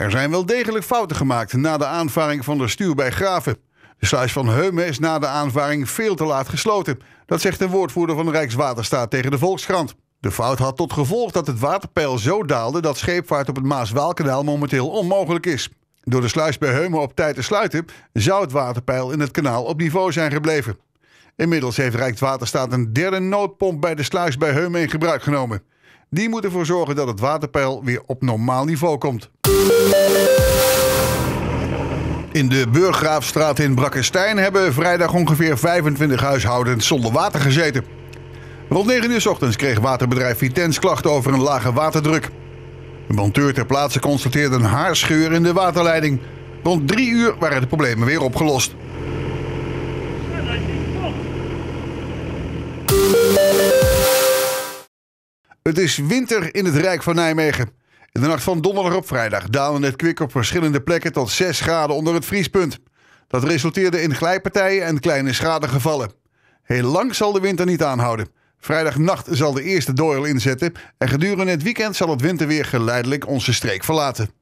Er zijn wel degelijk fouten gemaakt na de aanvaring van de stuur bij Graven. De sluis van Heumen is na de aanvaring veel te laat gesloten. Dat zegt de woordvoerder van Rijkswaterstaat tegen de Volkskrant. De fout had tot gevolg dat het waterpeil zo daalde dat scheepvaart op het Maas-Waalkanaal momenteel onmogelijk is. Door de sluis bij Heumen op tijd te sluiten, zou het waterpeil in het kanaal op niveau zijn gebleven. Inmiddels heeft Rijkswaterstaat een derde noodpomp bij de sluis bij Heumen in gebruik genomen. Die moeten ervoor zorgen dat het waterpeil weer op normaal niveau komt. In de Burggraafstraat in Brakkestein hebben vrijdag ongeveer 25 huishoudens zonder water gezeten. Rond 9 uur s ochtends kreeg waterbedrijf Vitens klachten over een lage waterdruk. De monteur ter plaatse constateerde een haarscheur in de waterleiding. Rond 3 uur waren de problemen weer opgelost. Het is winter in het Rijk van Nijmegen. In de nacht van donderdag op vrijdag daalde het kwik op verschillende plekken tot 6 graden onder het vriespunt. Dat resulteerde in glijpartijen en kleine schadegevallen. Heel lang zal de winter niet aanhouden. Vrijdagnacht zal de eerste doorl inzetten en gedurende het weekend zal het winterweer geleidelijk onze streek verlaten.